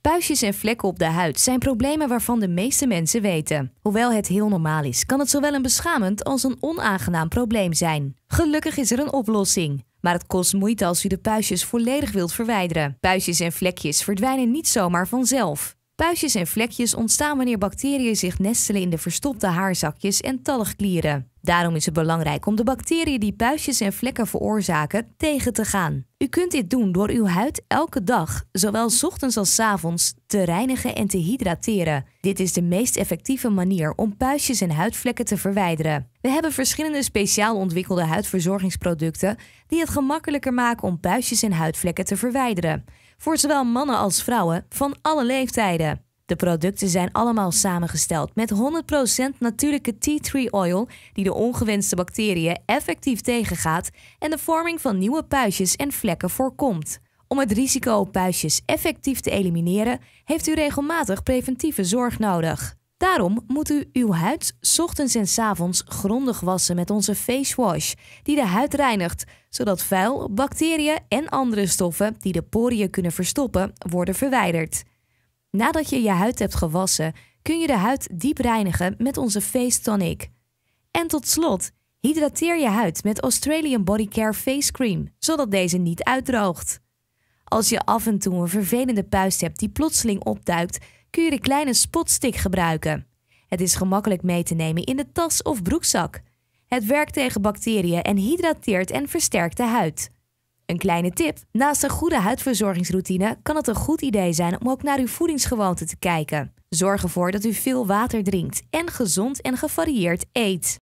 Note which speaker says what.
Speaker 1: Puisjes en vlekken op de huid zijn problemen waarvan de meeste mensen weten. Hoewel het heel normaal is, kan het zowel een beschamend als een onaangenaam probleem zijn. Gelukkig is er een oplossing. Maar het kost moeite als u de puisjes volledig wilt verwijderen. Puisjes en vlekjes verdwijnen niet zomaar vanzelf. Puisjes en vlekjes ontstaan wanneer bacteriën zich nestelen in de verstopte haarzakjes en talgklieren. Daarom is het belangrijk om de bacteriën die puistjes en vlekken veroorzaken tegen te gaan. U kunt dit doen door uw huid elke dag, zowel ochtends als avonds, te reinigen en te hydrateren. Dit is de meest effectieve manier om puistjes en huidvlekken te verwijderen. We hebben verschillende speciaal ontwikkelde huidverzorgingsproducten die het gemakkelijker maken om puistjes en huidvlekken te verwijderen voor zowel mannen als vrouwen van alle leeftijden. De producten zijn allemaal samengesteld met 100% natuurlijke tea tree oil die de ongewenste bacteriën effectief tegengaat en de vorming van nieuwe puistjes en vlekken voorkomt. Om het risico op puistjes effectief te elimineren, heeft u regelmatig preventieve zorg nodig. Daarom moet u uw huid ochtends en s avonds grondig wassen met onze face wash, die de huid reinigt, zodat vuil, bacteriën en andere stoffen die de poriën kunnen verstoppen, worden verwijderd. Nadat je je huid hebt gewassen, kun je de huid diep reinigen met onze face tonic. En tot slot, hydrateer je huid met Australian Body Care Face Cream, zodat deze niet uitdroogt. Als je af en toe een vervelende puist hebt die plotseling opduikt, kun je de kleine spotstick gebruiken. Het is gemakkelijk mee te nemen in de tas of broekzak. Het werkt tegen bacteriën en hydrateert en versterkt de huid. Een kleine tip: naast een goede huidverzorgingsroutine kan het een goed idee zijn om ook naar uw voedingsgewoonten te kijken. Zorg ervoor dat u veel water drinkt en gezond en gevarieerd eet.